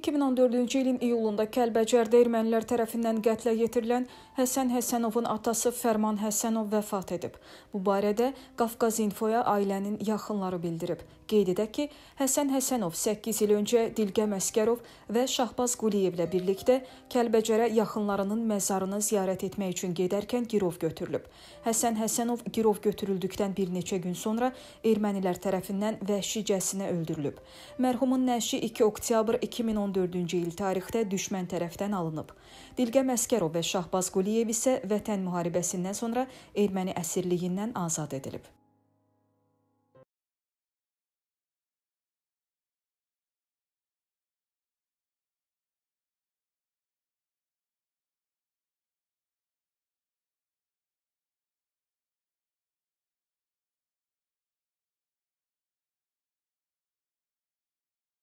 2014-cü ilin iyulunda Kəlbəcərdə ermənilər tərəfindən qətlə yetirilən Həsən Həsənovun atası Fərman Həsənov vəfat edib. Bu barədə Qafqaz Infoya ailənin yaxınları bildirib. Qeyd edək ki, Həsən Həsənov 8 il öncə Dilqə Məskərov və Şahbaz Quliyevlə birlikdə Kəlbəcərə yaxınlarının məzarını ziyarət etmək üçün gedərkən girov götürülüb. Həsən Həsənov girov götürüldükdən bir neçə gün sonra ermənilər tərəfindən vəhşicəsinə öldürülüb. Mərhumun nəşi 2 oktyabr 2010 2014-cü il tarixdə düşmən tərəfdən alınıb. Dilqəm Əskərov və Şahbaz Quliyev isə Vətən müharibəsindən sonra erməni əsirliyindən azad edilib.